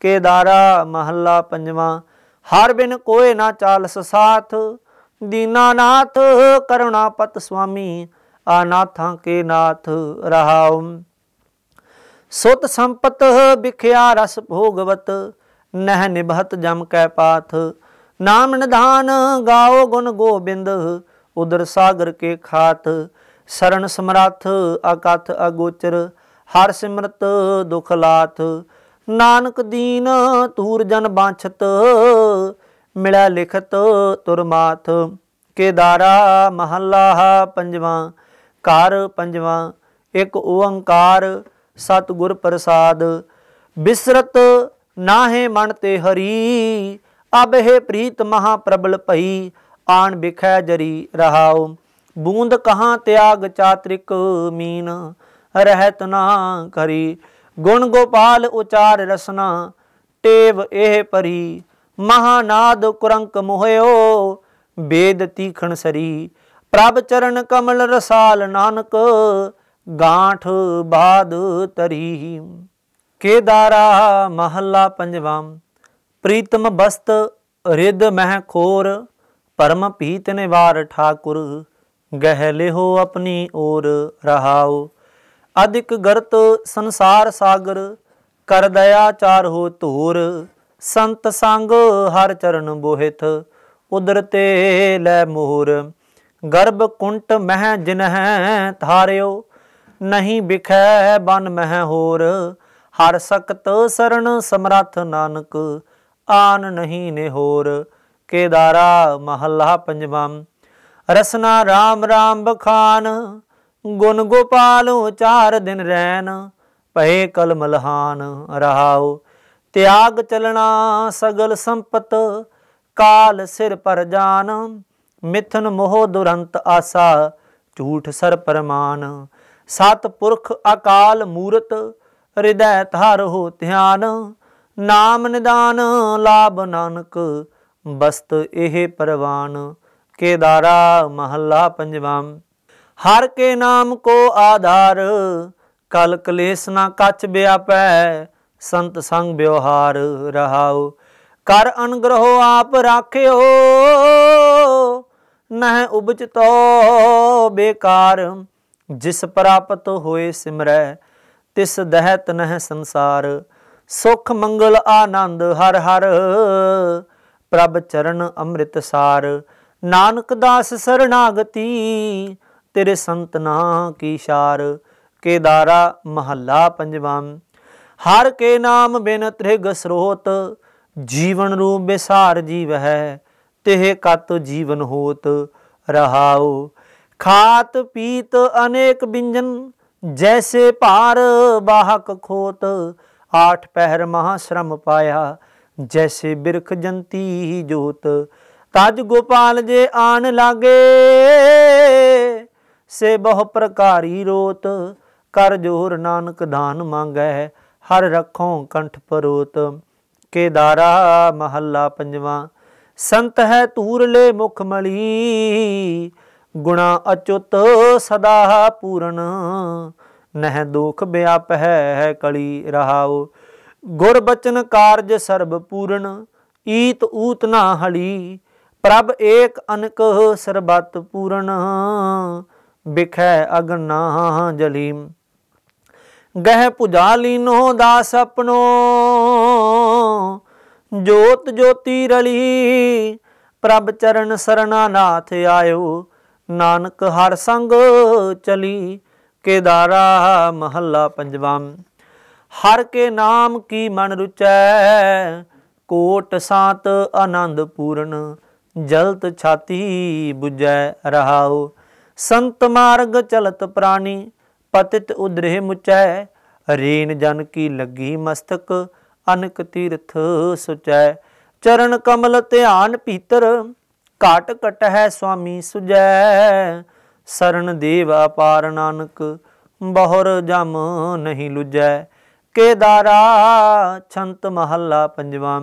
ਕੇਦਾਰਾ ਮਹੱਲਾ ਪੰਜਵਾਂ ਹਰ ਬਿਨ ਕੋਏ ਨਾ ਚਾਲਸ ਸਾਥ ਦੀਨਾਨਾਥ ਕਰੁਣਾਪਤ ਸੁਆਮੀ ਆਨਾਥਾਂ ਕੇ ਨਾਥ ਰਹਾਉ ਸੁਤ ਸੰਪਤ ਵਿਖਿਆ ਰਸ ਭੋਗਵਤ ਨਹਿ ਨਿਭਤ ਜਮ ਕੈ ਪਾਥ ਨਾਮ ਨਿਧਾਨ ਗਾਓ ਗੁਣ ਗੋਬਿੰਦ ਉਦਰ ਸਾਗਰ ਕੇ ਖਾਤ ਸਰਣ ਸਮਰੱਥ ਅਕਥ ਅਗੋਚਰ ਹਰ ਸਿਮਰਤ ਦੁਖ ਲਾਥ ਨਾਨਕ ਦੀਨ ਤੂਰ ਜਨ ਬਾਛਤ ਮਿਲਿਆ ਲਿਖਤ ਤੁਰਮਾਥ ਕੇਦਾਰਾ ਮਹੱਲਾ ਪੰਜਵਾਂ ਘਰ ਪੰਜਵਾਂ ਇੱਕ ਓੰਕਾਰ ਸਤਗੁਰ ਪ੍ਰਸਾਦ ਬਿਸਰਤ ਨਾਹੇ ਮਨ ਤੇ ਹਰੀ ਅਬਹਿ ਪ੍ਰੀਤ ਮਹਾ ਪ੍ਰਬਲ ਭਈ ਆਣ ਵਿਖੈ ਜਰੀ ਰਹਾਉ ਬੂੰਦ ਕਹਾਂ ਤਿਆਗ ਚਾਤ੍ਰਿਕ ਮੀਨ ਰਹਿਤ ਨਾ ਕਰੀ ਗੁਣ ਗੋਪਾਲ ਉਚਾਰ ਰਸਨਾ ਟੇਵ ਇਹ ਪਰੀ ਮਹਾਨਾਦ ਕੁਰੰਕ ਮੋਹਿਓ ਬੇਦ ਤੀਖਣ ਸਰੀ ਪ੍ਰਭ ਚਰਨ ਕਮਲ ਰਸਾਲ ਨਾਨਕ ਗਾਂਠ ਬਾਦ ਤਰੀ ਕੇਦਾਰਾ ਮਹੱਲਾ ਪੰਜਵਾਂ ਪ੍ਰੀਤਮ ਬਸਤ ਰਿਦ ਮਹਿ ਖੋਰ ਪਰਮ ਪੀਤ ਨਿਵਾਰ ਠਾਕੁਰ ਗਹਿ ਲਿਹੋ ਆਪਣੀ ਓਰ ਰਹਾਓ ਅਧਿਕ ਗਰਤ ਸੰਸਾਰ ਸਾਗਰ ਕਰ ਦਇਆ ਚਾਰ ਹੋ ਧੂਰ ਸੰਤ ਸੰਗ ਹਰ ਚਰਨ ਬੋਹਿਤ ਉਦਰ ਤੇ ਲੈ ਮੋਹਰ ਗਰਭ ਕੁੰਟ ਮਹਿ ਜਿਨਹਿ ਧਾਰਿਓ ਨਹੀਂ ਵਿਖੈ ਬਨ ਮਹਿ ਹੋਰ ਹਰ ਸਕਤ ਸਰਣ ਸਮਰੱਥ ਨਾਨਕ ਆਨ ਨਹੀਂ ਨੇ ਹੋਰ ਕੇਦਾਰਾ ਮਹੱਲਾ ਪੰਜਵਾਂ ਰਸਨਾ RAM RAM ਬਖਾਨ ਗੁਣ ਗੋਪਾਲੋ ਚਾਰ ਦਿਨ ਰਹਿਣ ਭਏ ਕਲ ਮਲਹਾਨ ਰਹਾਓ ਤਿਆਗ ਚਲਣਾ ਸਗਲ ਸੰਪਤ ਕਾਲ ਸਿਰ ਪਰ ਜਾਨ ਮਿਥਨ ਮੋਹ ਦੁਰੰਤ ਆਸਾ ਝੂਠ ਸਰ ਪਰਮਾਨ ਸਤ ਪੁਰਖ ਅਕਾਲ ਮੂਰਤ ਹਿਰਦੈ ਧਰ ਹੋ ਧਿਆਨ ਨਾਮ ਨਿਦਾਨ ਲਾਭ ਨਾਨਕ ਬਸਤ ਇਹ ਪਰਵਾਨ ਕੇਦਾਰਾ ਮਹੱਲਾ ਪੰਜਵਾਂ ਹਰ ਕੇ ਨਾਮ ਕੋ ਆਧਾਰ ਕਲ ਕਲੇਸ਼ ਨਾ ਕੱਚ ਬਿਆਪੈ ਸੰਤ ਸੰਗ ਵਿਵਹਾਰ ਰਹਾਉ ਕਰ ਅਨਗ੍ਰਹੋ ਆਪ ਰਾਖਿਓ ਨਹਿ ਉਬਜ ਤੋ ਬੇਕਾਰ ਜਿਸ ਪ੍ਰਾਪਤ ਹੋਏ ਸਿਮਰੈ ਤਿਸ ਦਹਿਤ ਨਹਿ ਸੰਸਾਰ ਸੁਖ ਮੰਗਲ ਆਨੰਦ ਹਰ ਹਰ ਪ੍ਰਭ ਚਰਨ ਅੰਮ੍ਰਿਤ ਸਾਰ ਨਾਨਕ ਦਾਸ ਸਰਣਾਗਤੀ ਤੇਰੇ ਸੰਤ ਨਾ ਕੀ ਸ਼ਾਰ ਕੇਦਾਰਾ ਮਹੱਲਾ ਪੰਜਵਾਂ ਹਰ ਕੇ ਨਾਮ ਬਿਨ ਤ੍ਰਿਗ ਸਰੋਤ ਜੀਵਨ ਰੂਪ ਬਿਸਾਰ ਜੀਵ ਹੈ ਤਿਹ ਕਤ ਜੀਵਨ ਹੋਤ ਰਹਾਉ ਖਾਤ ਪੀਤ ਅਨੇਕ ਬਿੰਜਨ ਜੈਸੇ ਭਾਰ ਬਾਹਕ ਖੋਤ ਆਠ ਪਹਿਰ ਮਹਾ ਸ਼ਰਮ ਪਾਇਆ ਜੈਸੇ ਬਿਰਖ ਜੰਤੀ ਜੋਤ ਤਜ ਗੋਪਾਲ ਜੇ ਆਣ ਲਾਗੇ ਸੇ ਬਹੁ ਪ੍ਰਕਾਰੀ ਰੋਤ ਕਰ ਜੋਰ ਨਾਨਕ ਦਾਨ ਮੰਗੈ ਹਰ ਰਖੋ ਕੰਠ ਪਰੋਤ ਕੇਦਾਰਾ ਮਹੱਲਾ ਪੰਜਵਾਂ ਸੰਤ ਹੈ ਤੂਰਲੇ ਮੁਖ ਮਲੀ ਗੁਣਾ ਅਚੁੱਤ ਸਦਾ ਪੂਰਨ ਨਹਿ ਦੁਖ ਹੈ ਕਲੀ ਰਹਾਉ ਗੁਰ ਬਚਨ ਕਾਰਜ ਸਰਬ ਪੂਰਨ ਈਤ ਊਤ ਨਾ ਹਲੀ ਪ੍ਰਭ ਏਕ ਅਨਕ ਸਰਬਤ ਪੂਰਨ ਬਿਖੈ ਅਗਨ ਨਾ ਜਲੀਮ ਗਹਿ ਪੁਜਾ ਲੀਨੋ ਦਾ ਸਪਨੋ ਜੋਤ ਜੋਤੀ ਰਲੀ ਪ੍ਰਭ ਚਰਨ ਨਾਥ ਆਇਓ ਨਾਨਕ ਹਰ ਸੰਗ ਚਲੀ ਕੇਦਾਰਾ ਮਹੱਲਾ ਪੰਜਵਾਂ ਹਰ ਕੇ ਨਾਮ ਕੀ ਮਨ ਰੁਚੈ ਕੋਟ ਸਾਤ ਆਨੰਦ ਪੂਰਨ ਜਲਤ ਛਾਤੀ 부ਜੈ ਰਹਾਓ ਸੰਤ ਮਾਰਗ ਚਲਤ ਪ੍ਰਾਣੀ ਪਤਿਤ ਉਦਰੇ ਮੁਚੈ ਰੇਨ ਜਨ ਕੀ ਲੱਗੀ ਮਸਤਕ ਅਨਕ ਤੀਰਥ ਸੁਚੈ ਚਰਨ ਕਮਲ ਧਿਆਨ ਭੀਤਰ ਘਾਟ ਕਟ ਹੈ ਸੁਆਮੀ ਸੁਜੈ ਸਰਨ ਦੇਵ ਅਪਾਰ ਨਾਨਕ ਬਹੁਰ ਜਮ ਨਹੀਂ ਲੁਜੈ ਕੇਦਾਰਾ ਛੰਤ ਮਹੱਲਾ ਪੰਜਵਾਂ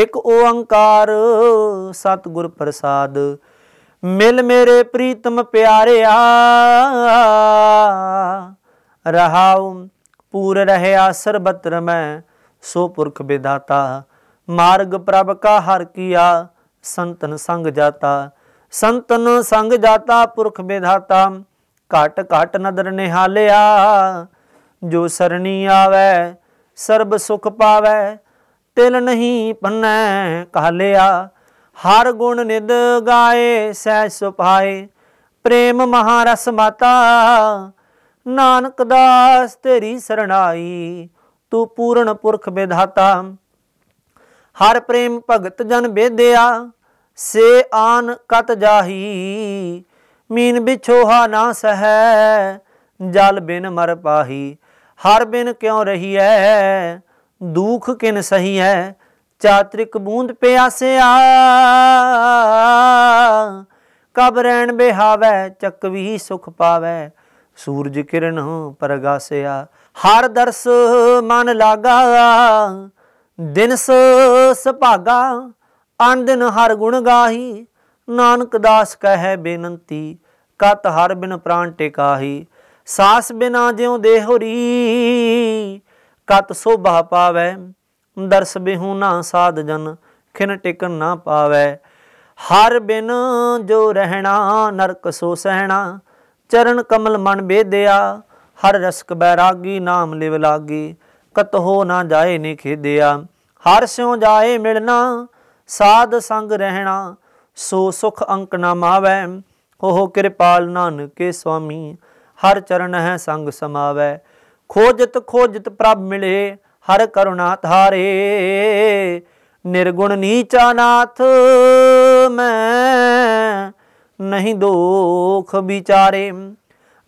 ਇੱਕ ਓੰਕਾਰ ਸਤਿਗੁਰ ਪ੍ਰਸਾਦ ਮਿਲ ਮੇਰੇ ਪ੍ਰੀਤਮ ਪਿਆਰਿਆ ਰਹਾਉ ਪੂਰ ਰਹਿਆ ਸਰਬਤਰ ਮੈਂ ਸੋ ਪੁਰਖ ਵਿਦਾਤਾ ਮਾਰਗ ਪ੍ਰਭ ਕਾ ਹਰ ਕੀਆ ਸੰਤਨ ਸੰਗ ਜਾਤਾ ਸੰਤਨ ਸੰਗ ਜਾਤਾ ਪੁਰਖ ਵਿਦਾਤਾ ਘਟ ਘਟ ਨਦਰ ਨਿਹਾਲਿਆ ਜੋ ਸਰਣੀ ਆਵੇ ਸਰਬ ਸੁਖ ਪਾਵੇ ਤਿਲ ਨਹੀਂ ਪੰਨੈ ਕਹਲਿਆ ਹਰ ਗੁਣ ਨਿਦ ਗਾਏ ਸਹਿ ਸੁਪਾਏ ਪ੍ਰੇਮ ਮਹਾਰਸ ਮਾਤਾ ਨਾਨਕ ਦਾਸ ਤੇਰੀ ਸਰਣਾਈ ਤੂੰ ਪੂਰਨ ਪੁਰਖ ਵਿਧਾਤਾ ਹਰ ਪ੍ਰੇਮ ਭਗਤ ਜਨ ਬੇਦਿਆ ਸੇ ਆਨ ਕਤ ਜਾਹੀ ਮੀਨ ਬਿਛੋਹਾ ਨਾ ਸਹੈ ਜਲ ਬਿਨ ਮਰ ਪਾਹੀ ਹਰ ਬਿਨ ਕਿਉ ਰਹੀ ਐ ਦੁਖ ਕਿਨ ਸਹੀ ਐ ਚਾਤ੍ਰਿਕ ਬੂੰਦ ਪਿਆਸਿਆ ਕਬ ਰਹਿਣ ਬਿਹਾਵੇ ਚੱਕਵੀ ਸੁਖ ਪਾਵੇ ਸੂਰਜ ਕਿਰਨ ਪਰਗਾਸਿਆ ਹਰ ਦਰਸ ਮਨ ਲਾਗਾ ਦਿਨਸ ਸੁਭਾਗਾ ਅਨ ਦਿਨ ਹਰ ਗੁਣ ਗਾਹੀ ਨਾਨਕ ਦਾਸ ਕਹੈ ਬੇਨੰਤੀ ਕਤ ਹਰ ਬਿਨ ਪ੍ਰਾਨ ਟਿਕਾਹੀ ਸਾਸ ਬਿਨਾ ਜਿਉ ਦੇਹੁਰੀ ਕਤ ਸੋਭਾ ਪਾਵੇ ਦਰਸ ਬਿਹੂ ਨਾ ਸਾਧ ਜਨ ਖਿਨ ਟਿਕ ਨਾ ਪਾਵੇ ਹਰ ਬਿਨ ਜੋ ਰਹਿਣਾ ਨਰਕ ਸੋ ਸਹਿਣਾ ਚਰਨ ਕਮਲ ਮਨ ਬੇਦਿਆ ਹਰ ਰਸਕ ਬੈਰਾਗੀ ਨਾਮ ਲਿਵ ਲਾਗੀ ਕਤ ਹੋ ਨਾ ਜਾਏ ਨੇ ਖੇਦਿਆ ਹਰ ਸਿਉ ਜਾਏ ਮਿਲਣਾ ਸਾਧ ਸੰਗ ਰਹਿਣਾ ਸੋ ਸੁਖ ਅੰਕ ਨਾ ਮਾਵੇ ਹੋ ਕਿਰਪਾਲ ਨਾਨਕੇ ਸੁਆਮੀ ਹਰ ਚਰਨ ਹੈ ਸੰਗ ਸਮਾਵੇ ਖੋਜਤ ਖੋਜਤ ਪ੍ਰਭ ਮਿਲੇ ਹਰ ਕਰੁਣਾ ਧਾਰੇ ਨਿਰਗੁਣ ਨੀਚਾ ਨਾਥ ਮੈਂ ਨਹੀਂ ਦੋਖ ਵਿਚਾਰੇ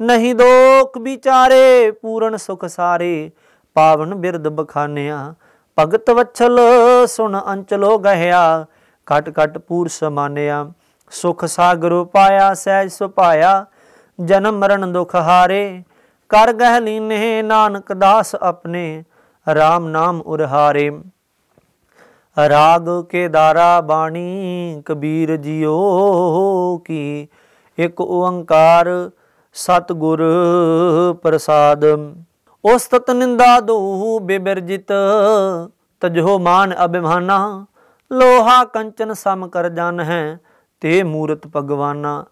ਨਹੀਂ ਦੋਖ ਵਿਚਾਰੇ ਪੂਰਨ ਸੁਖ ਸਾਰੇ ਪਾਵਨ ਬਿਰਦ ਬਖਾਨਿਆ ਭਗਤ ਵਛਲ ਸੁਣ ਅੰਚਲੋ ਗਹਿਆ ਘਟ ਘਟ ਪੂਰ ਸਮਾਨਿਆ ਸੁਖ ਸਾਗਰ ਪਾਇਆ ਸਹਿਜ ਸੁਪਾਇਆ ਜਨਮ ਮਰਨ ਦੁਖ ਹਾਰੇ ਕਰ ਗਹਿ ਲੀਨੇ ਨਾਨਕ ਦਾਸ ਆਪਣੇ RAM ਨਾਮ ਉਰਹਾਰੇ ਰਾਗ ਕੇਦਾਰਾ ਬਾਣੀ ਕਬੀਰ ਜਿਓ ਕੀ ਇੱਕ ਓੰਕਾਰ ਸਤਗੁਰ ਪ੍ਰਸਾਦ ਉਸਤਤ ਨਿੰਦਾ ਦੂਹ ਬਿਬਰਜਿਤ ਤਜੋ ਮਾਨ ਅਭਿਮਾਨਾ ਲੋਹਾ ਕੰਚਨ ਸਮ ਕਰ ਜਨ ਹੈ ਤੇ ਮੂਰਤ ਭਗਵਾਨਾ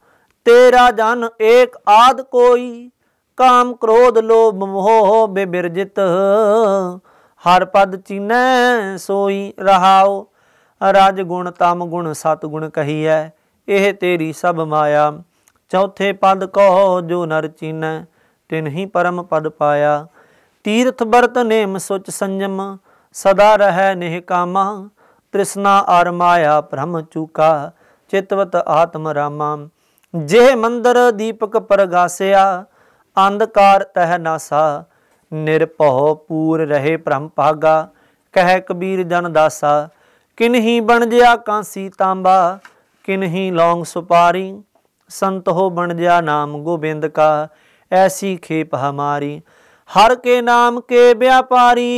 ਤੇਰਾ ਜਨ ਏਕ ਆਦ ਕੋਈ ਕਾਮ ਕ੍ਰੋਧ ਲੋਭ ਮੋਹ ਬੇ ਹਰ ਪਦ ਚੀਨੈ ਸੋਈ ਰਹਾਉ ਰਜ ਗੁਣ ਤਮ ਗੁਣ ਸਤ ਗੁਣ ਕਹੀਐ ਇਹ ਤੇਰੀ ਸਭ ਮਾਇਆ ਚੌਥੇ ਪਦ ਕੋ ਜੋ ਨਰ ਚੀਨੈ ਤਿਨਹੀ ਪਰਮ ਪਦ ਪਾਇਆ ਤੀਰਥ ਬਰਤ ਨੇਮ ਸੁਚ ਸੰਜਮ ਸਦਾ ਰਹੈ ਨਿਹ ਕਾਮ ਤ੍ਰਿਸ਼ਨਾ ਅਰ ਮਾਇਆ ਭ੍ਰਮ ਚੂਕਾ ਚਿਤਵਤ ਆਤਮ ਰਾਮਾ ਜੇ ਮੰਦਰ ਦੀਪਕ ਪਰਗਾਸਿਆ ਅੰਧਕਾਰ ਤਹ ਨਾਸਾ ਨਿਰਭਉ ਪੂਰ ਰਹੇ ਭ੍ਰਮ ਭਾਗਾ ਕਹਿ ਕਬੀਰ ਜਨ ਦਾਸਾ ਕਿਨਹੀ ਬਣਜਿਆ ਕਾਂਸੀ ਤਾਂਬਾ ਕਿਨਹੀ ਲੌਂਗ ਸੁਪਾਰੀ ਸੰਤ ਹੋ ਬਣ ਨਾਮ ਗੋਬਿੰਦ ਕਾ ਐਸੀ ਖੇਪ ਹਮਾਰੀ ਹਰ ਕੇ ਨਾਮ ਕੇ ਵਿਆਪਾਰੀ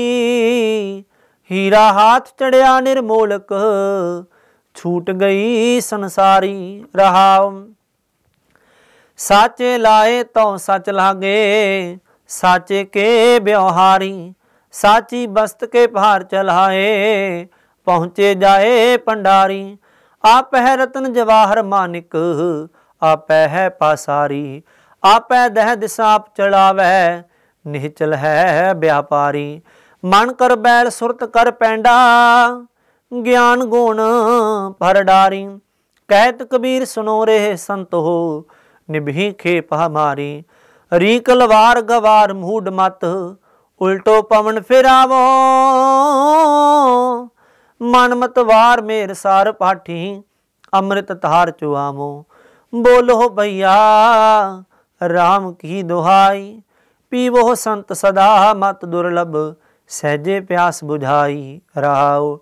ਹੀਰਾ ਹਾਥ ਚੜਿਆ ਨਿਰਮੋਲਕ ਛੂਟ ਗਈ ਸੰਸਾਰੀ ਰਹਾਉ ਸਾਚੇ ਲਾਏ ਤੋਂ ਸੱਚ ਲਾਗੇ ਸੱਚ ਕੇ ਬਿਵਹਾਰੀ ਸਾਚੀ ਬਸਤ ਕੇ ਭਾਰ ਚਲਾਏ ਪਹੁੰਚੇ ਜਾਏ ਪੰਡਾਰੀ ਆਪਹਿ ਰਤਨ ਜਵਾਹਰ ਮਾਨਿਕ ਆਪਹਿ ਹੈ ਪਾਸਾਰੀ ਆਪੈ ਦਹ ਦਿਸਾਪ ਚਲਾਵੇ ਨਿਹਚਲ ਹੈ ਵਿਆਪਾਰੀ ਮਨ ਕਰ ਬੈਲ ਸੁਰਤ ਕਰ ਪੈਂਡਾ ਗਿਆਨ ਗੁਣ ਪਰ ਡਾਰੀ ਕਹਿਤ ਕਬੀਰ ਸੁਨੋ ਰਹੇ ਸੰਤੋ ਨਿਭੀ ਖੇਪ ਹਮਾਰੀ ਰੀਕਲ ਵਾਰ ਗਵਾਰ ਮੂਡ ਮਤ ਉਲਟੋ ਪਵਨ ਫਿਰਾਵੋ ਮਨ ਮਤ ਵਾਰ ਮੇਰ ਸਾਰ ਪਾਠੀ ਅੰਮ੍ਰਿਤ ਧਾਰ ਚੁਆਵੋ ਬੋਲੋ ਭਈਆ RAM ਕੀ ਦੁਹਾਈ ਪੀਵੋ ਸੰਤ ਸਦਾ ਮਤ ਦੁਰਲਭ ਸਹਜੇ ਪਿਆਸ 부ਝਾਈ ਰਾਓ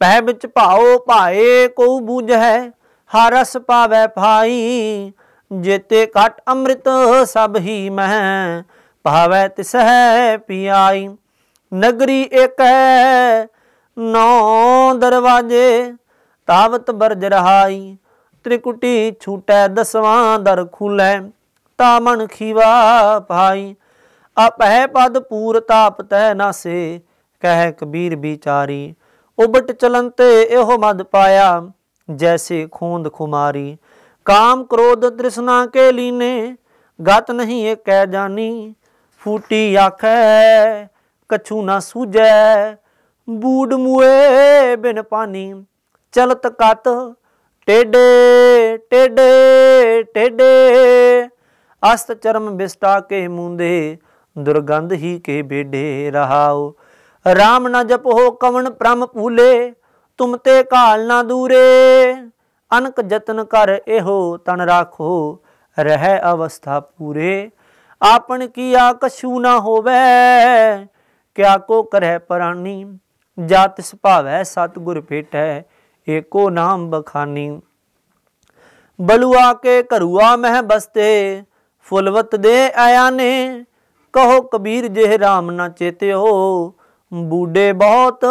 ਪਹਿ ਵਿੱਚ ਭਾਓ ਭਾਏ ਕੋ ਬੂਝ ਹੈ ਹਰਸ ਪਾਵੇ ਭਾਈ ਜੇਤੇ ਕਟ ਅੰਮ੍ਰਿਤ ਸਭ ਹੀ ਮਹਿ ਭਾਵੈ ਤਿਸਹਿ ਪਿਆਈ ਨਗਰੀ ਏਕੈ ਨੌ ਦਰਵਾਜੇ ਤਾਵਤ ਬਰਜ ਰਹਾਈ ਤ੍ਰਿਕੁਟੀ ਛੂਟੈ ਦਸਵਾਂ ਦਰ ਖੁਲੈ ਤਾਮਣ ਖੀਵਾ ਭਾਈ ਆਪਹਿ ਪਦ ਪੂਰ ਤਾਪ ਤੈ ਨਾਸੇ ਕਹਿ ਕਬੀਰ ਵਿਚਾਰੀ ਉਬਟ ਚਲੰਤੇ ਇਹੋ ਮਦ ਪਾਇਆ ਜੈਸੇ ਖੂੰਦ ਖੁਮਾਰੀ काम क्रोध तृष्णा के लीने ਗਤ ਨਹੀਂ ਇਹ ਕਹਿ ਜਾਨੀ ਫੂਟੀ ਆਖੈ ਕਛੂ ਨਾ ਸੂਜੈ ਬੂਡ ਮੁਏ ਬਿਨ ਪਾਨੀ ਚਲਤ ਕਤ ਟੇਡੇ ਟੇਡੇ ਟੇਡੇ ਅਸਤ ਚਰਮ ਬਿਸਟਾ ਕੇ ਮੁੰਦੇ ਦੁਰਗੰਧ ਹੀ ਕੇ ਬੇਡੇ ਰਹਾਓ RAM ਨਾ ਜਪੋ ਕਵਣ ਪ੍ਰਮ ਭੂਲੇ ਤੁਮ ਤੇ ਕਾਲ ਨਾ ਦੂਰੇ ਅਨਕ ਯਤਨ ਕਰ ਇਹੋ ਤਨ ਰਾਖੋ ਰਹਿ ਅਵਸਥਾ ਪੂਰੇ ਆਪਨ ਕੀਆ ਕਛੂ ਨਾ ਹੋਵੇ ਕਿਆ ਕੋ ਕਰੈ ਪ੍ਰਾਨੀ ਜਾਤ ਸੁਭਾਵੈ ਸਤਗੁਰ ਭੇਟੈ ਏਕੋ ਨਾਮ ਬਖਾਨੀ ਬਲੂਆ ਕੇ ਘਰੂਆ ਮਹਿ ਬਸਤੇ ਫੁਲਵਤ ਦੇ ਆਇਆ ਨੇ ਕਹੋ ਕਬੀਰ ਜਿਹ RAM ਨਾ ਚੇਤਿਓ ਬੂਡੇ ਬਹੁਤ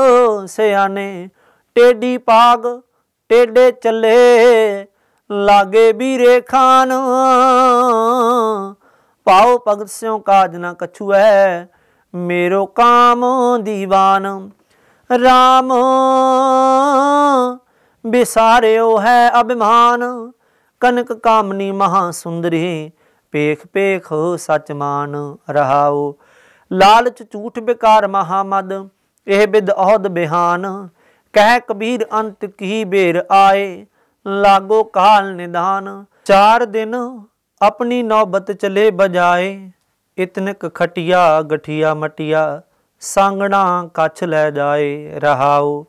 ਸਿਆਣੇ ਟੇਡੀ ਪਾਗ ਟੇਡੇ ਚੱਲੇ ਲਾਗੇ ਵੀਰੇ ਖਾਨ ਪਾਉ ਭਗਤ ਸਿਉ ਕਾਜ ਨਾ ਕਛੂ ਐ ਮੇਰੋ ਕਾਮ ਦੀਵਾਨ RAM ਬਿਸਾਰਿਓ ਹੈ ਅਭਿਮਾਨ ਕਨਕ ਕਾਮਨੀ ਮਹਾ ਸੁੰਦਰੀ ਪੇਖ ਪੇਖ ਸਚ ਮਾਨ ਰਹਾਓ ਲਾਲਚ ਝੂਠ ਬਿਕਾਰ ਮਹਾਮਦ ਇਹ ਬਿਦ ਅਹਦ ਬਿਹਾਨ ਕਹਿ ਕਬੀਰ ਅੰਤ ਕੀ ਬੇਰ ਆਏ ਲਾਗੋ ਕਾਲ ਨਿਦਾਨ ਚਾਰ ਦਿਨ ਆਪਣੀ ਨੌਬਤ ਚਲੇ ਬਜਾਏ ਇਤਨਕ ਖਟਿਆ ਗਠਿਆ ਮਟਿਆ ਸੰਗਣਾ ਕੱਛ ਲੈ ਜਾਏ ਰਹਾਉ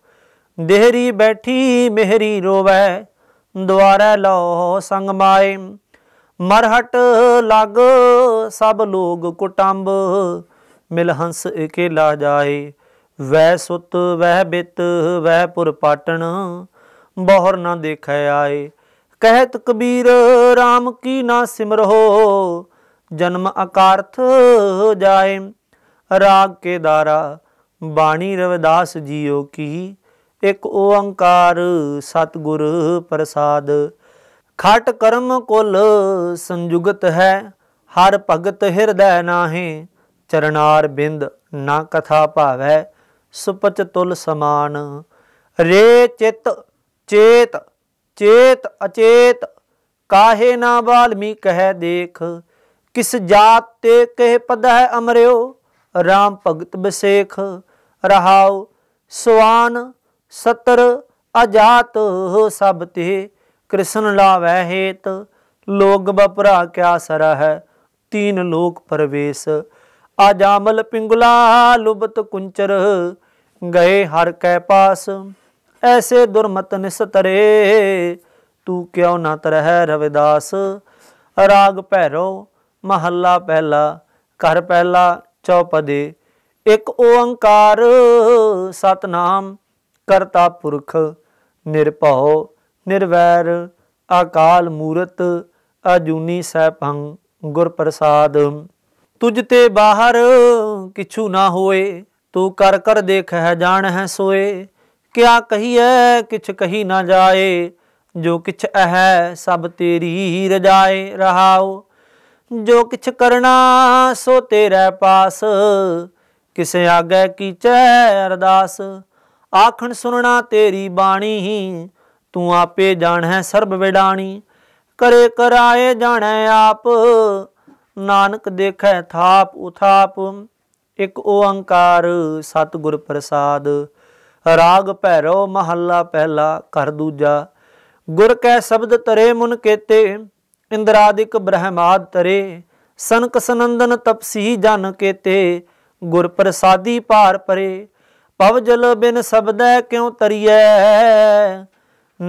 ਦੇਹਰੀ ਬੈਠੀ ਮਹਿਰੀ ਰੋਵੇ ਦੁਆਰਾ ਲੋ ਸੰਗ ਮਾਏ ਮਰਹਟ ਲਗ ਸਭ ਲੋਗ ਕੁਟੰਬ ਮਿਲ ਹੰਸ ਇਕੇਲਾ ਜਾਏ ਵਹਿ ਸੁਤ ਵਹਿ ਬਿਤ ਵਹਿ ਪੁਰ ਪਾਟਣ ਬਹੁਰ ਨਾ ਦੇਖੈ ਆਏ ਕਹਿਤ ਕਬੀਰ RAM ਕੀ ਨਾ ਸਿਮਰੋ ਜਨਮ ਅਕਾਰਥ ਜਾਏ ਰਾਗ ਕੇ ਦਾਰਾ ਬਾਣੀ ਰਵਿਦਾਸ ਜੀਓ ਕੀ ਇੱਕ ਓੰਕਾਰ ਸਤਗੁਰ ਪ੍ਰਸਾਦ ਖਟ ਕਰਮ ਕੁਲ ਸੰਜੁਗਤ ਹੈ ਹਰ ਭਗਤ ਹਿਰਦੈ ਨਾਹੀ ਚਰਨਾਰ ਬਿੰਦ ਨਾ ਕਥਾ ਭਾਵੈ ਸੁਪਚ ਤੁਲ ਸਮਾਨ ਰੇ ਚਿਤ ਚੇਤ ਚੇਤ ਅਚੇਤ ਕਾਹੇ ਨਾ ਬਾਲਮੀ ਕਹਿ ਦੇਖ ਕਿਸ ਜਾਤ ਤੇ ਕਹ ਪਦ ਹੈ ਅਮਰਿਓ RAM ਭਗਤ ਬਸੇਖ ਰਹਾਉ ਸਵਾਨ ਸਤਰ ਅਜਾਤ ਸਭ ਤੇ ਕ੍ਰਿਸ਼ਨ ਲਾਵੈ ਹੇਤ ਲੋਗ ਬਪਰਾ ਕਿਆ ਸਰ ਹੈ ਤੀਨ ਲੋਕ ਪਰਵੇਸ਼ ਆ ਜਾਮਲ ਪਿੰਗੁਲਾ ਲੁਬਤ ਕੁੰਚਰ ਗਏ ਹਰ ਕੈ ਪਾਸ ਐਸੇ ਦੁਰਮਤ ਨਿਸਤਰੇ ਤੂੰ ਕਿਉ ਨਾ ਤਰਹਿ ਰਵਿਦਾਸ ਰਾਗ ਭੈਰੋ ਮਹੱਲਾ ਪਹਿਲਾ ਘਰ ਪਹਿਲਾ ਚੌਪਦੇ ਇੱਕ ਓੰਕਾਰ ਸਤਨਾਮ ਕਰਤਾ ਪੁਰਖ ਨਿਰਭਉ ਨਿਰਵੈਰ ਅਕਾਲ ਮੂਰਤ ਅਜੂਨੀ ਸੈਭੰ ਗੁਰ ਪ੍ਰਸਾਦ ਤੁਝ ਤੇ ਬਾਹਰ ਕਿਛੂ ਨਾ ਹੋਏ ਤੂੰ ਕਰ ਕਰ ਦੇਖੈ ਜਾਣ ਹੈ ਸੋਏ ਕਿਆ ਕਹੀਐ ਕਿਛ ਕਹੀ ਨਾ ਜਾਏ ਜੋ ਕਿਛ ਅਹ ਸਭ ਤੇਰੀ ਰਜਾਏ ਰਹਾਉ ਜੋ ਕਿਛ ਕਰਨਾ ਸੋ ਤੇਰੇ ਪਾਸ ਕਿਸੇ ਆਗੇ ਕੀਚੈ ਅਰਦਾਸ ਆਖਣ ਸੁਣਨਾ ਤੇਰੀ ਬਾਣੀ ਹੀ ਤੂੰ ਆਪੇ ਜਾਣ ਹੈ ਸਰਬ ਵਿਡਾਣੀ ਕਰੇ ਕਰਾਏ ਜਾਣੈ ਆਪ ਨਾਨਕ ਦੇਖੈ ਥਾਪ ਉਥਾਪ ਇਕ ਓੰਕਾਰ ਸਤਿਗੁਰ ਪ੍ਰਸਾਦ ਰਾਗ ਭੈਰੋ ਮਹੱਲਾ ਪਹਿਲਾ ਕਰ ਦੂਜਾ ਗੁਰ ਕੈ ਸ਼ਬਦ ਤਰੇ ਮਨ ਕੇਤੇ ਇੰਦਰਾਦਿਕ ਬ੍ਰਹਮਾਦ ਤਰੇ ਸੰਕ ਸਨੰਦਨ ਤਪਸੀ ਜਨ ਕੇਤੇ ਗੁਰ ਪ੍ਰਸਾਦੀ ਭਾਰ ਪਰੇ ਪਵ ਜਲ ਬਿਨ ਸਬਦੈ ਕਿਉ ਤਰੀਐ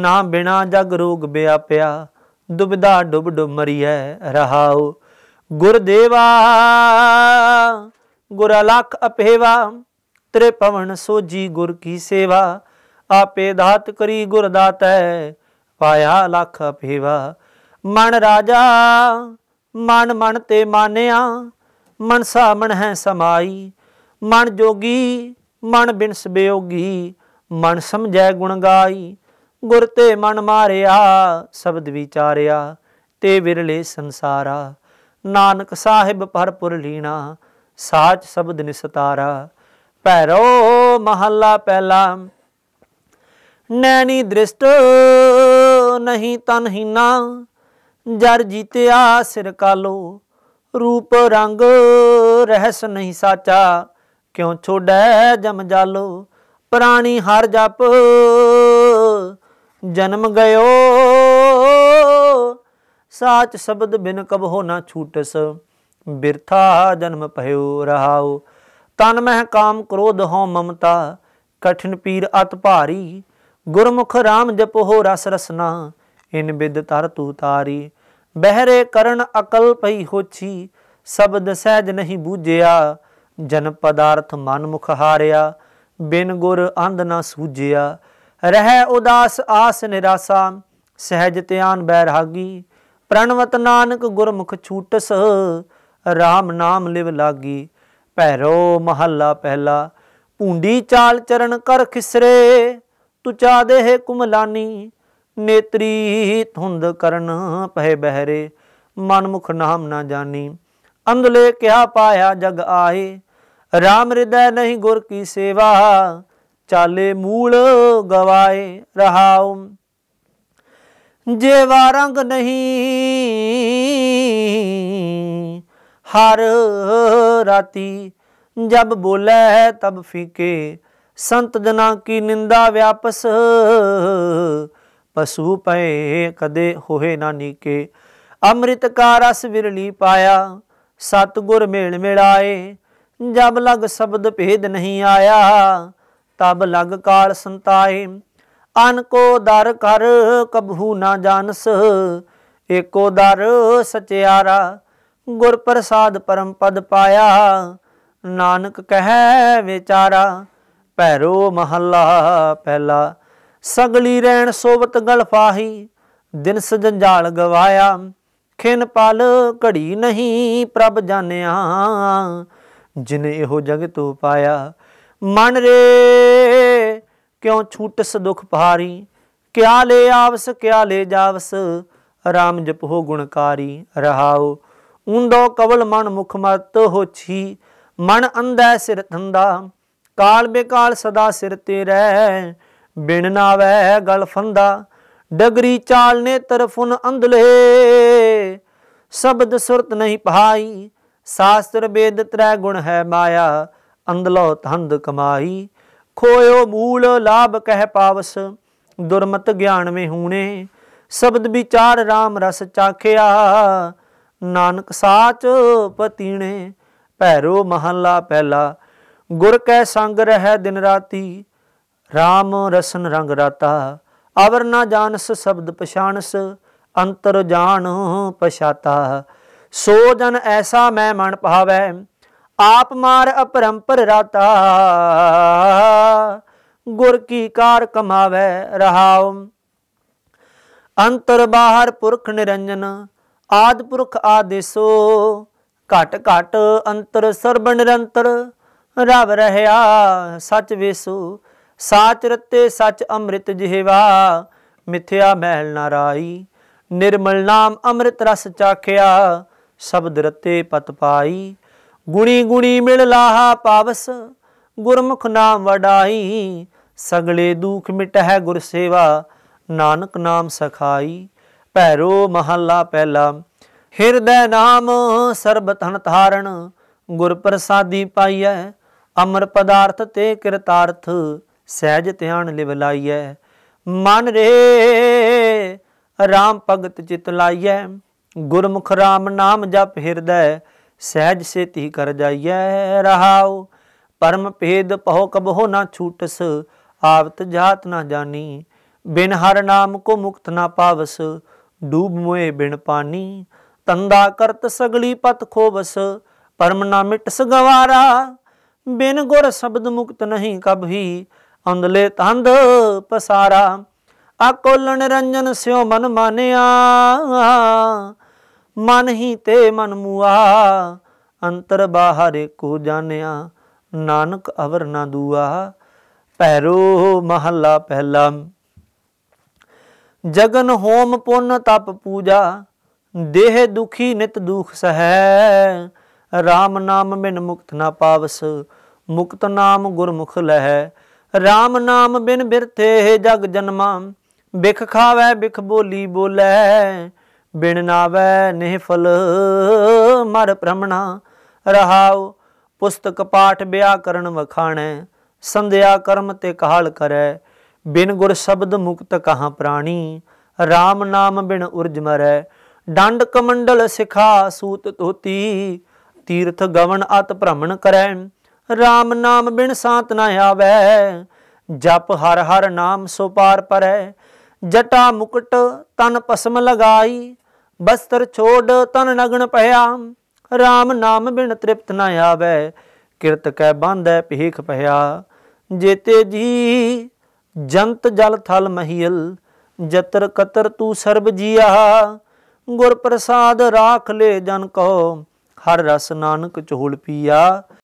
ਨਾ ਬਿਨਾ ਜਗ ਰੋਗ ਬਿਆਪਿਆ ਦੁਬਦਾ ਡੁਬ ਡੁਬ ਮਰੀਐ ਰਹਾਉ ਗੁਰਦੇਵਾ ਗੁਰ ਲਖ ਅਪੇਵਾ ਤ੍ਰਿਪਵਨ ਪਵਨ ਸੋਜੀ ਗੁਰ ਕੀ ਸੇਵਾ ਆਪੇ ਦਾਤ ਕਰੀ ਗੁਰ ਦਾਤੈ ਪਾਇਆ ਲਖ ਅਪੇਵਾ ਮਨ ਰਾਜਾ ਮਨ ਮਨ ਤੇ ਮਾਨਿਆ ਮਨ ਸਾਮਣ ਹੈ ਸਮਾਈ ਮਨ ਜੋਗੀ ਮਨ ਬਿਨਸ ਬਿਯੋਗੀ ਮਨ ਸਮਝੈ ਗੁਣ ਗਾਈ ਗੁਰ ਤੇ ਮਨ ਮਾਰਿਆ ਸ਼ਬਦ ਵਿਚਾਰਿਆ ਤੇ ਵਿਰਲੇ ਸੰਸਾਰਾ ਨਾਨਕ ਸਾਹਿਬ ਭਰਪੁਰ ਲੀਣਾ ਸਾਚ ਸ਼ਬਦ ਨਿਸਤਾਰਾ ਭੈਰੋ ਮਹੱਲਾ ਪਹਿਲਾ ਨੈਣੀ ਦ੍ਰਿਸ਼ਟ ਨਹੀਂ ਤਨ ਤਨਹੀਨਾ ਜਰ ਜੀਤਿਆ ਸਿਰ ਕਾਲੋ ਰੂਪ ਰੰਗ ਰਹਿਸ ਨਹੀਂ ਸਾਚਾ ਕਿਉ ਛੋੜੈ ਜਮ ਜਾਲੋ ਪ੍ਰਾਣੀ ਹਰ ਜਪ ਜਨਮ ਗਇਓ ਸਾਚ ਸ਼ਬਦ ਬਿਨ ਹੋ ਨਾ ਛੂਟਸ ਬਿਰਥਾ ਜਨਮ ਭਇਓ ਰਹਾਉ ਤਨ ਮਹਿ ਕਾਮ ਕ੍ਰੋਧ ਹਉ ਮਮਤਾ ਕਠਿਨ ਪੀਰ ਅਤ ਭਾਰੀ ਗੁਰਮੁਖ ਜਪ ਜਪੋ ਰਸ ਰਸਨਾ ਇਨ ਬਿਦ ਤਰ ਤੂ ਤਾਰੀ ਬਹਿਰੇ ਕਰਨ ਅਕਲ ਪਈ ਹੋਛੀ ਸ਼ਬਦ ਸਹਿਜ ਨਹੀਂ ਬੂਝਿਆ ਜਨ ਪਦਾਰਥ ਮਨ ਮੁਖ ਹਾਰਿਆ ਬਿਨ ਗੁਰ ਅੰਧ ਨਾ ਸੂਝਿਆ ਰਹਿ ਉਦਾਸ ਆਸ ਨਿਰਾਸਾ ਸਹਿਜ ਧਿਆਨ ਬੈਰਾਗੀ ਪ੍ਰਣਵਤ ਨਾਨਕ ਗੁਰਮੁਖ ਛੂਟਸ RAM ਨਾਮ ਲਿਵ ਲਾਗੀ ਭੈਰੋ ਮਹੱਲਾ ਪਹਿਲਾ ਭੂੰਡੀ ਚਾਲ ਚਰਨ ਕਰ ਖਿਸਰੇ ਤੁਚਾ ਦੇਹ ਕੁਮਲਾਨੀ ਨੇਤਰੀ ਧੁੰਦ ਕਰਨ ਪਹਿ ਬਹਿਰੇ ਮਨਮੁਖ ਨਾਮ ਨਾ ਜਾਣੀ ਅੰਧਲੇ ਕਿਹਾ ਪਾਇਆ ਜਗ ਆਏ RAM ਹਿਰਦੈ ਨਹੀਂ ਗੁਰ ਕੀ ਸੇਵਾ ਚਾਲੇ ਮੂਲ ਗਵਾਏ ਰਹਾਉ ਜੇਵਾ ਰੰਗ ਨਹੀਂ ਹਰ ਰਾਤੀ ਜਬ ਬੋਲੇ ਤਬ ਫੀਕੇ ਸੰਤ ਜਨਾ ਕੀ ਨਿੰਦਾ ਵਿਆਪਸ ਪਸੂ ਪਏ ਕਦੇ ਹੋਏ ਨਾ ਨੀਕੇ ਅੰਮ੍ਰਿਤ ਕਾ ਰਸ ਵਿਰਲੀ ਪਾਇਆ ਸਤਗੁਰ ਮੇਲ ਮਿਲਾਏ ਜਬ ਲਗ ਸ਼ਬਦ ਭੇਦ ਨਹੀਂ ਆਇਆ ਤਬ ਲਗ ਕਾਲ ਸੰਤਾਏ ਅਨ ਕੋ ਦਰ ਕਰ ਕਬਹੂ ਨਾ ਜਾਣਸ ਏਕੋ ਦਰ ਸਚਿਆਰਾ ਗੁਰ ਪ੍ਰਸਾਦ ਪਰਮ ਪਦ ਪਾਇਆ ਨਾਨਕ ਕਹੈ ਵਿਚਾਰਾ ਪੈਰੋ ਮਹੱਲਾ ਪਹਿਲਾ ਸਗਲੀ ਰਹਿਣ ਸੋਬਤ ਗਲਫਾਹੀ ਦਿਨ ਸਜੰਜਾਲ ਗਵਾਇਆ ਖਿਨ ਪਲ ਘੜੀ ਨਹੀਂ ਪ੍ਰਭ ਜਾਣਿਆ ਜਿਨ ਇਹੋ ਜਗਤ ਪਾਇਆ ਮਨ ਰੇ ਕਿਉ ਛੂਟਸ ਦੁਖ ਪਹਾਰੀ ਕਿਆ ਲੈ ਆਵਸ ਕਿਆ ਲੈ ਜਾਵਸ RAM ਜਪੋ ਗੁਣਕਾਰੀ ਰਹਾਉ ਉੰਡੋ ਕਵਲ ਮਨ ਮੁਖ ਮਤ ਹੋਛੀ ਮਨ ਅੰਦਾ ਸਿਰ ਧੰਦਾ ਕਾਲ ਬੇਕਾਲ ਸਦਾ ਸਿਰ ਤੇ ਰਹਿ ਬਿਨ ਵੈ ਗਲ ਫੰਦਾ ਡਗਰੀ ਚਾਲ ਨੇ ਤਰਫੁਨ ਅੰਧਲੇ ਸ਼ਬਦ ਸੁਰਤ ਨਹੀਂ ਪਹਾਈ ਸਾਸਤਰ ਵੇਦ ਤ੍ਰੈ ਗੁਣ ਹੈ ਮਾਇਆ ਅੰਧਲੋ ਤੰਦ ਕਮਾਈ ਖੋਇਓ ਮੂਲ ਲਾਭ ਕਹਿ ਪਾਵਸ ਦੁਰਮਤ ਗਿਆਨ ਮੇ ਹੂਨੇ ਸ਼ਬਦ ਵਿਚਾਰ RAM ਰਸ ਚਾਖਿਆ ਨਾਨਕ ਸਾਚ ਪਤੀਣੇ ਭੈਰੋ ਮਹੱਲਾ ਪਹਿਲਾ ਗੁਰ ਕੈ ਸੰਗ ਰਹਿ ਦਿਨ ਰਾਤੀ RAM ਰਸਨ ਰੰਗ ਰਾਤਾ ਅਵਰ ਨਾ ਜਾਣਸ ਸ਼ਬਦ ਪਛਾਣਸ ਅੰਤਰ ਜਾਣ ਪਛਾਤਾ ਸੋ ਜਨ ਐਸਾ ਮੈਂ ਮਨ ਭਾਵੈ ਆਪ ਮਾਰ ਅਪਰੰਪਰ ਰਾਤਾ ਗੁਰ ਕੀ ਕਾਰ ਕਮਾਵੇ ਰਹਾਉ ਅੰਤਰ ਬਾਹਰ ਪੁਰਖ ਨਿਰੰਜਨ ਆਦ ਪੁਰਖ ਆਦੇਸੋ ਘਟ ਘਟ ਅੰਤਰ ਸਰਬ ਨਿਰੰਤਰ ਰਵ ਰਹਾ ਸਚ ਵੇਸੋ ਸਾਚ ਰਤੇ ਸਚ ਅੰਮ੍ਰਿਤ ਜਿਹਵਾ ਮਿਥਿਆ ਮਹਿਲ ਨਾਰਾਈ ਨਿਰਮਲ ਨਾਮ ਅੰਮ੍ਰਿਤ ਰਸ ਚਾਖਿਆ ਸ਼ਬਦ ਰਤੇ ਪਤ ਪਾਈ ਗੁਣੀ ਗੁਣੀ ਮਿਲ ਲਾਹਾ ਪਾਵਸ ਗੁਰਮੁਖ ਨਾਮ ਵਡਾਈ ਸਗਲੇ ਦੁਖ ਮਿਟਹਿ ਗੁਰ ਸੇਵਾ ਨਾਨਕ ਨਾਮ ਸਖਾਈ ਭੈਰੋ ਮਹੱਲਾ ਪਹਿਲਾ ਹਿਰਦੈ ਨਾਮ ਸਰਬ ਤਨ ਧਾਰਨ ਗੁਰ ਪ੍ਰਸਾਦੀ ਪਾਈਐ ਅਮਰ ਪਦਾਰਥ ਤੇ ਕਿਰਤਾਰਥ ਸਹਿਜ ਧਿਆਨ ਲਿਵ ਲਾਈਐ ਮਨ ਰੇ ਰਾਮ ਭਗਤ ਚਿਤ ਲਾਈਐ ਗੁਰਮੁਖ ਰਾਮ ਨਾਮ ਜਪ ਹਿਰਦੈ ਸਹਿਜ ਸੇਤੀ ਕਰ ਜਾਈਐ ਰਹਾਉ ਪਰਮ ਭੇਦ ਪਹੁ ਕਬਹੁ ਨਾ ਛੂਟਸ ਆਵਤ ਜਾਤ ਨਾ ਜਾਣੀ ਬਿਨ ਹਰ ਨਾਮ ਕੋ ਮੁਕਤ ਨਾ ਪਾਵਸ ਡੂਬ ਮੋਏ ਬਿਨ ਪਾਨੀ ਤੰਦਾ ਕਰਤ ਸਗਲੀ ਪਤ ਖੋਵਸ ਪਰਮ ਨਾ ਮਿਟਸ ਗਵਾਰਾ ਬਿਨ ਗੁਰ ਸ਼ਬਦ ਮੁਕਤ ਨਹੀਂ ਕਭੀ ਅੰਦਲੇ ਤੰਦ ਪਸਾਰਾ ਅਕੋਲ ਰੰਜਨ ਸਿਓ ਮਨ ਮਾਨਿਆ ਮਨ ਹੀ ਤੇ ਮਨ ਮੂਆ ਅੰਤਰ ਬਾਹਰ ਕੋ ਜਾਣਿਆ ਨਾਨਕ ਅਵਰ ਨਾ ਦੂਆ ਪੈਰੋ ਮਹੱਲਾ ਪਹਿਲਾ ਜਗਨ ਹੋਮ ਪੁੰਨ ਤਪ ਪੂਜਾ ਦੇਹ ਦੁਖੀ ਨਿਤ ਦੁਖ ਸਹੈ RAM ਨਾਮ ਬਿਨ ਮੁਕਤ ਨਾ ਪਾਵਸ ਮੁਕਤ ਨਾਮ ਗੁਰਮੁਖ ਲਹੈ RAM ਨਾਮ ਬਿਨ ਬਿਰਥੇ ਜਗ ਜਨਮਾ ਬਿਖ ਖਾਵੇ ਬਿਖ ਬੋਲੀ ਬੋਲੇ ਬਿਨ ਨਾਵੇ ਨਿਹਫਲ ਮਰ ਭ੍ਰਮਣਾ ਰਹਾਉ ਪੁਸਤਕ ਪਾਠ ਵਿਆਕਰਣ ਵਖਾਣੈ ਸੰਧਿਆ ਕਰਮ ਤੇ ਕਾਲ ਕਰੈ ਬਿਨ ਗੁਰ ਸ਼ਬਦ ਮੁਕਤ ਕਹਾ ਪ੍ਰਾਣੀ RAM ਨਾਮ ਬਿਨ ਉਰਜ ਮਰੈ ਡੰਡ ਕਮੰਡਲ ਸਿਖਾ ਸੂਤ ਤੋਤੀ ਤੀਰਥ ਗਵਨ ਅਤ ਭ੍ਰਮਣ ਕਰੈ RAM ਨਾਮ ਬਿਨ ਸਾਤ ਨਾ ਆਵੈ ਜਪ ਹਰ ਹਰ ਨਾਮ ਸੋ ਪਾਰ ਪਰੈ ਜਟਾ ਮੁਕਟ ਤਨ ਪਸਮ ਲਗਾਈ ਬਸਤਰ ਛੋੜ ਤਨ ਨਗਣ ਪਹਿਆ RAM ਨਾਮ ਬਿਨ ਤ੍ਰਿਪਤ ਨਾ ਆਵੇ ਕਿਰਤ ਕੈ ਬੰਧੈ ਭੀਖ ਪਹਿਆ ਜੇਤੇ ਜੀ ਜੰਤ ਜਲ ਥਲ ਮਹੀਲ ਜਤਰ ਕਤਰ ਤੂ ਸਰਬ ਜੀਆ ਗੁਰ ਪ੍ਰਸਾਦ ਰਾਖ ਲੈ ਜਨ ਕੋ ਹਰ ਰਸ ਨਾਨਕ ਚੋਲ ਪੀਆ